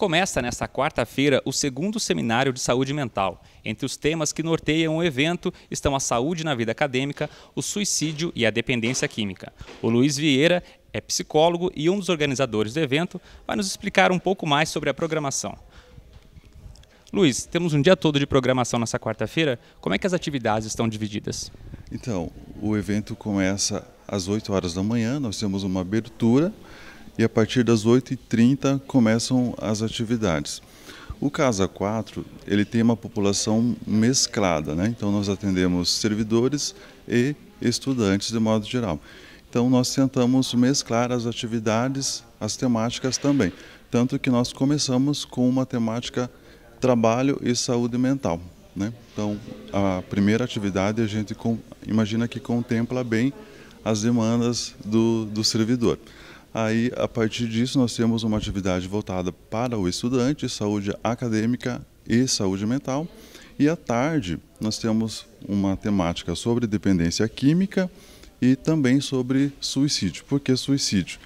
Começa nesta quarta-feira o segundo seminário de saúde mental. Entre os temas que norteiam o evento estão a saúde na vida acadêmica, o suicídio e a dependência química. O Luiz Vieira é psicólogo e um dos organizadores do evento vai nos explicar um pouco mais sobre a programação. Luiz, temos um dia todo de programação nessa quarta-feira. Como é que as atividades estão divididas? Então, o evento começa às 8 horas da manhã, nós temos uma abertura e a partir das 8h30 começam as atividades. O Casa 4 ele tem uma população mesclada, né? então nós atendemos servidores e estudantes de modo geral. Então nós tentamos mesclar as atividades, as temáticas também. Tanto que nós começamos com uma temática trabalho e saúde mental. Né? Então a primeira atividade a gente imagina que contempla bem as demandas do, do servidor. Aí, a partir disso, nós temos uma atividade voltada para o estudante, saúde acadêmica e saúde mental. E à tarde, nós temos uma temática sobre dependência química e também sobre suicídio. Por que suicídio?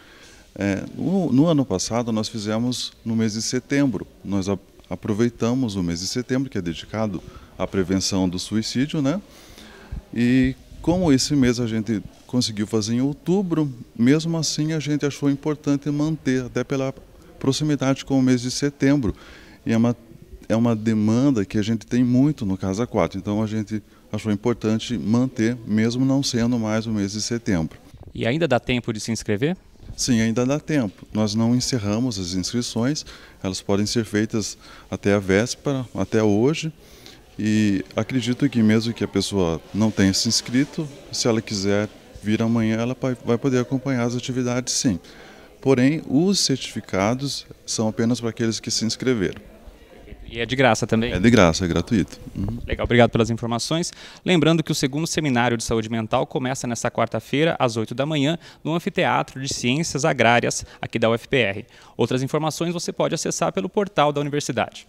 É, no, no, ano passado, nós fizemos no mês de setembro. Nós a, aproveitamos o mês de setembro, que é dedicado à prevenção do suicídio, né? E como esse mês a gente conseguiu fazer em outubro, mesmo assim a gente achou importante manter, até pela proximidade com o mês de setembro. E é uma, é uma demanda que a gente tem muito no Casa 4, então a gente achou importante manter, mesmo não sendo mais o mês de setembro. E ainda dá tempo de se inscrever? Sim, ainda dá tempo. Nós não encerramos as inscrições, elas podem ser feitas até a véspera, até hoje. E acredito que mesmo que a pessoa não tenha se inscrito, se ela quiser vir amanhã, ela vai poder acompanhar as atividades sim. Porém, os certificados são apenas para aqueles que se inscreveram. E é de graça também? É de graça, é gratuito. Uhum. Legal, obrigado pelas informações. Lembrando que o segundo seminário de saúde mental começa nesta quarta-feira, às 8 da manhã, no Anfiteatro de Ciências Agrárias, aqui da UFPR. Outras informações você pode acessar pelo portal da universidade.